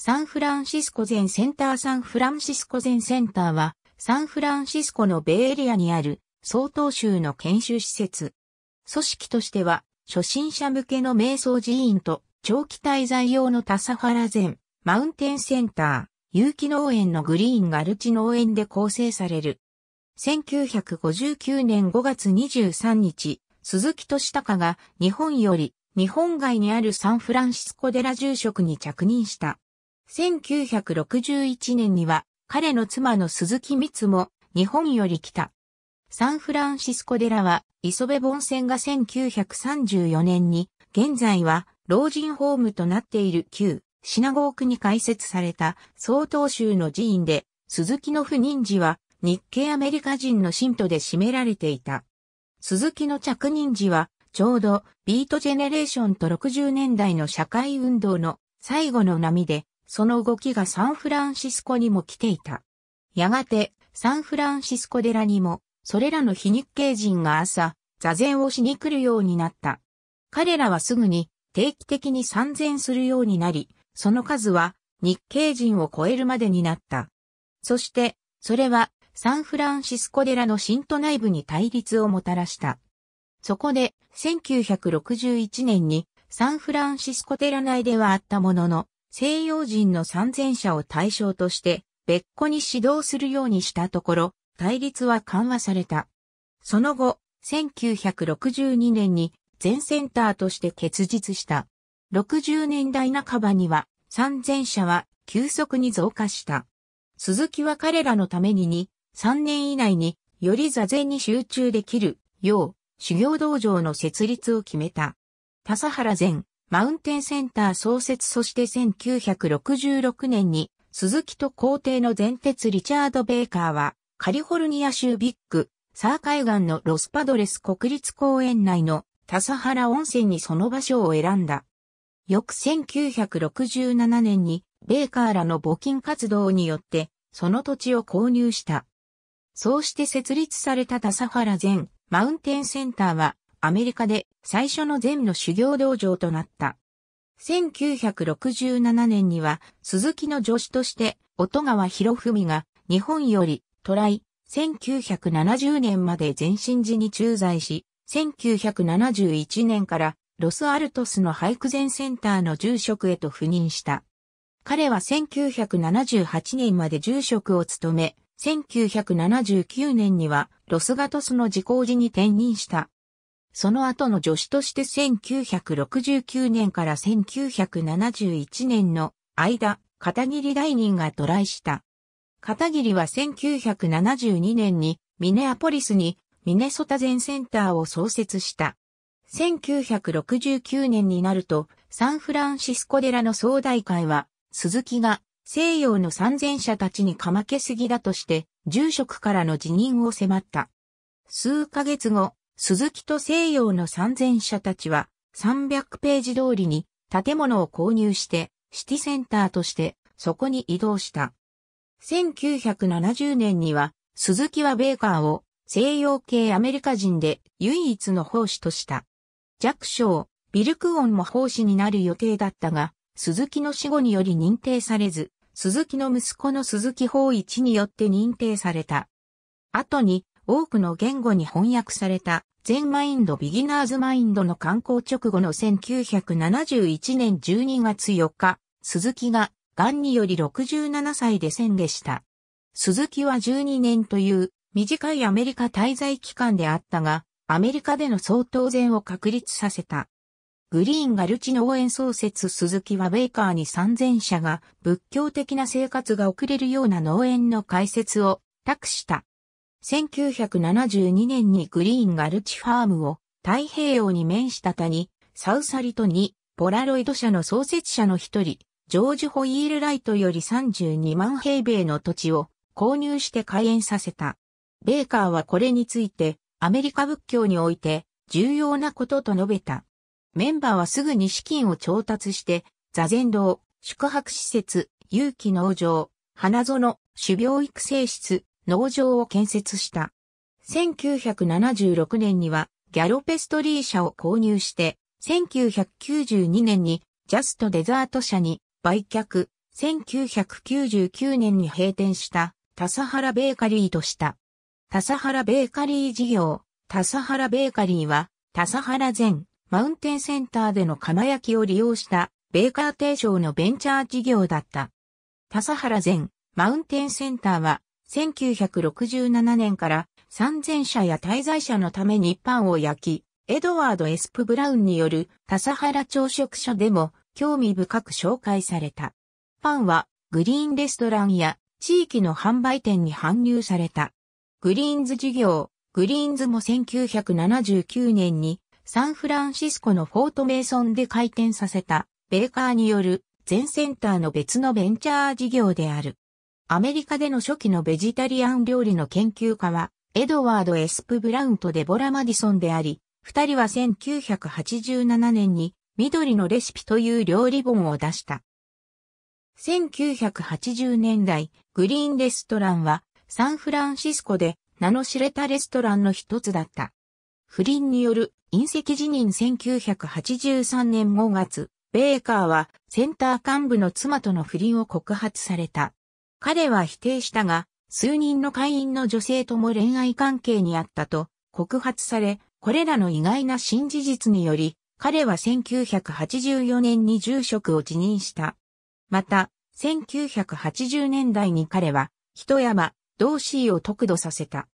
サンフランシスコ全センターサンフランシスコ全センターは、サンフランシスコのベイエリアにある、総統州の研修施設。組織としては、初心者向けの瞑想寺院と、長期滞在用のタサファラ全、マウンテンセンター、有機農園のグリーンガルチ農園で構成される。1959年5月23日、鈴木敏孝が日本より日本外にあるサンフランシスコ寺住職に着任した。1961年には彼の妻の鈴木光も日本より来た。サンフランシスコ寺は磯部本線が1934年に現在は老人ホームとなっている旧品川区に開設された総統州の寺院で鈴木の不妊時は日系アメリカ人の信徒で占められていた。鈴木の着任時はちょうどビートジェネレーションと60年代の社会運動の最後の波でその動きがサンフランシスコにも来ていた。やがて、サンフランシスコ寺にも、それらの非日系人が朝、座禅をしに来るようになった。彼らはすぐに定期的に参禅するようになり、その数は日系人を超えるまでになった。そして、それはサンフランシスコ寺の信徒内部に対立をもたらした。そこで、1961年にサンフランシスコ寺内ではあったものの、西洋人の参戦者を対象として別個に指導するようにしたところ、対立は緩和された。その後、1962年に全センターとして結実した。60年代半ばには参戦者は急速に増加した。鈴木は彼らのために3年以内により座禅に集中できるよう修行道場の設立を決めた。田原禅、マウンテンセンター創設そして1966年に鈴木と皇帝の前鉄リチャード・ベーカーはカリフォルニア州ビッグサー海岸のロスパドレス国立公園内のタサハラ温泉にその場所を選んだ。翌1967年にベーカーらの募金活動によってその土地を購入した。そうして設立されたタサハラ前マウンテンセンターはアメリカで最初の禅の修行道場となった。1967年には、鈴木の助手として、音川博文が日本より渡来、1970年まで全身寺に駐在し、1971年からロスアルトスの俳句禅センターの住職へと赴任した。彼は1978年まで住職を務め、1979年にはロスガトスの自公寺に転任した。その後の助手として1969年から1971年の間、片桐大人が渡来した。片桐は1972年にミネアポリスにミネソタ全センターを創設した。1969年になるとサンフランシスコ寺の総大会は鈴木が西洋の参戦者たちにかまけすぎだとして住職からの辞任を迫った。数ヶ月後、鈴木と西洋の三千社たちは300ページ通りに建物を購入してシティセンターとしてそこに移動した。1970年には鈴木はベーカーを西洋系アメリカ人で唯一の奉仕とした。弱小、ビルクオンも奉仕になる予定だったが、鈴木の死後により認定されず、鈴木の息子の鈴木法一によって認定された。後に多くの言語に翻訳された、全マインドビギナーズマインドの刊行直後の1971年12月4日、鈴木が、癌により67歳で戦下した。鈴木は12年という短いアメリカ滞在期間であったが、アメリカでの総当前を確立させた。グリーンがルチの応援創設鈴木はベイカーに三千社が仏教的な生活が送れるような農園の開設を託した。1972年にグリーンガルチファームを太平洋に面した谷、サウサリトに、ポラロイド社の創設者の一人、ジョージ・ホイールライトより32万平米の土地を購入して開園させた。ベーカーはこれについて、アメリカ仏教において重要なことと述べた。メンバーはすぐに資金を調達して、座禅堂、宿泊施設、有機農場、花園、種苗育成室、農場を建設した。1976年にはギャロペストリー社を購入して、1992年にジャストデザート社に売却、1999年に閉店したハ原ベーカリーとした。ハラベーカリー事業、ハ原ベーカリーは、笹原前、マウンテンセンターでの釜焼きを利用した、ベーカー提唱のベンチャー事業だった。笹原前、マウンテンセンターは、1967年から参前者や滞在者のためにパンを焼き、エドワード・エスプ・ブラウンによる笠原朝食所でも興味深く紹介された。パンはグリーンレストランや地域の販売店に搬入された。グリーンズ事業、グリーンズも1979年にサンフランシスコのフォートメイソンで開店させたベーカーによる全センターの別のベンチャー事業である。アメリカでの初期のベジタリアン料理の研究家は、エドワード・エスプ・ブラウンとデボラ・マディソンであり、二人は1987年に緑のレシピという料理本を出した。1980年代、グリーンレストランはサンフランシスコで名の知れたレストランの一つだった。不倫による隕石辞任1983年5月、ベーカーはセンター幹部の妻との不倫を告発された。彼は否定したが、数人の会員の女性とも恋愛関係にあったと告発され、これらの意外な新事実により、彼は1984年に住職を辞任した。また、1980年代に彼は、人山、同士を得度させた。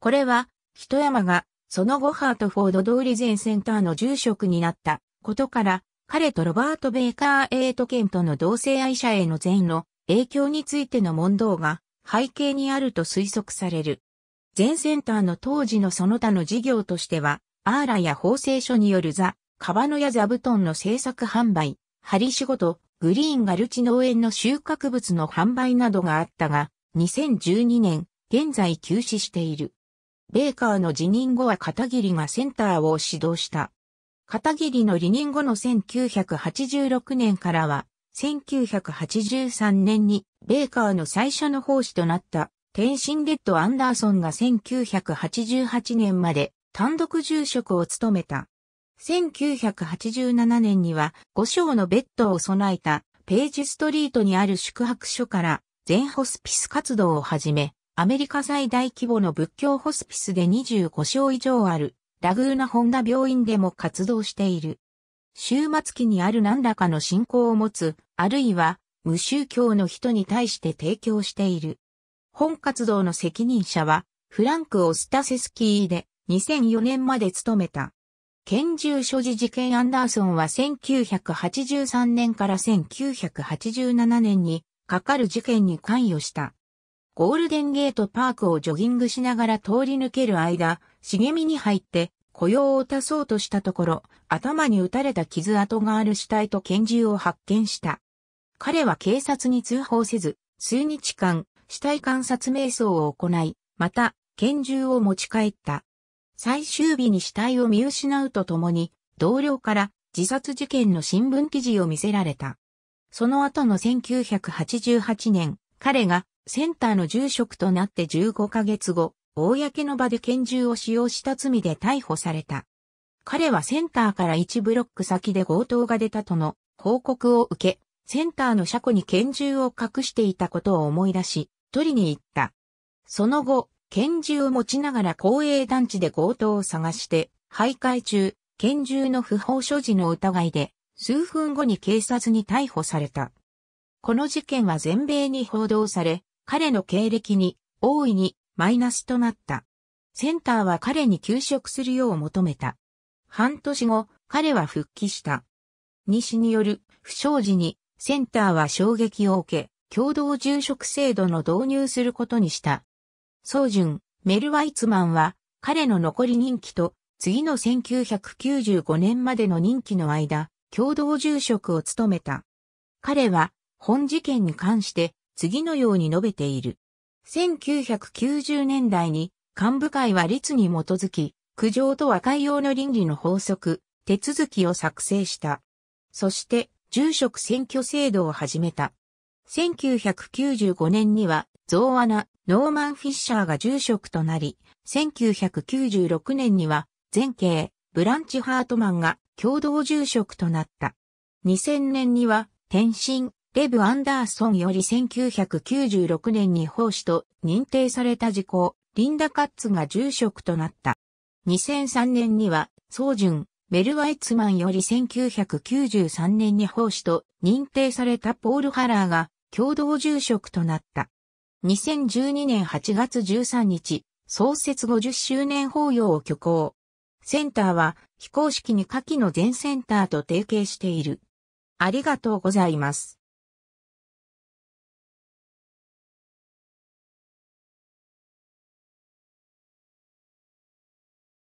これは、人山が、その後ハートフォード通り前センターの住職になったことから、彼とロバート・ベイカー・エイト・ケンとの同性愛者への前の影響についての問答が背景にあると推測される。全センターの当時のその他の事業としては、アーラや法制書によるザ、カバノや座布団の製作販売、針仕事、グリーンガルチ農園の収穫物の販売などがあったが、2012年、現在休止している。ベーカーの辞任後は片桐がセンターを指導した。片桐の離任後の1986年からは、1983年にベーカーの最初の奉仕となった天津レッド・アンダーソンが1988年まで単独住職を務めた。1987年には5章のベッドを備えたページストリートにある宿泊所から全ホスピス活動を始め、アメリカ最大規模の仏教ホスピスで25章以上あるラグーナ・ホンダ病院でも活動している。終末期にある何らかの信仰を持つ、あるいは無宗教の人に対して提供している。本活動の責任者は、フランク・オスタセスキーで2004年まで務めた。拳銃所持事件アンダーソンは1983年から1987年にかかる事件に関与した。ゴールデンゲートパークをジョギングしながら通り抜ける間、茂みに入って雇用を足そうとしたところ、頭に撃たれた傷跡がある死体と拳銃を発見した。彼は警察に通報せず、数日間、死体観察瞑想を行い、また、拳銃を持ち帰った。最終日に死体を見失うとともに、同僚から自殺事件の新聞記事を見せられた。その後の1988年、彼がセンターの住職となって15ヶ月後、公の場で拳銃を使用した罪で逮捕された。彼はセンターから1ブロック先で強盗が出たとの報告を受け、センターの車庫に拳銃を隠していたことを思い出し、取りに行った。その後、拳銃を持ちながら公営団地で強盗を探して、徘徊中、拳銃の不法所持の疑いで、数分後に警察に逮捕された。この事件は全米に報道され、彼の経歴に大いにマイナスとなった。センターは彼に休職するよう求めた。半年後、彼は復帰した。西による不祥事にセンターは衝撃を受け、共同住職制度の導入することにした。総順、メル・ワイツマンは彼の残り任期と次の1995年までの任期の間、共同住職を務めた。彼は本事件に関して次のように述べている。1990年代に幹部会は律に基づき、苦情と和解用の倫理の法則、手続きを作成した。そして、住職選挙制度を始めた。1995年には、ゾーアナ、ノーマン・フィッシャーが住職となり、1996年には、前景、ブランチ・ハートマンが共同住職となった。2000年には、転身、レブ・アンダーソンより1996年に奉仕と認定された事項、リンダ・カッツが住職となった。2003年には、総純、メル・ワイツマンより1993年に奉仕と認定されたポール・ハラーが共同住職となった。2012年8月13日、創設50周年法要を挙行。センターは非公式に下記の全センターと提携している。ありがとうございます。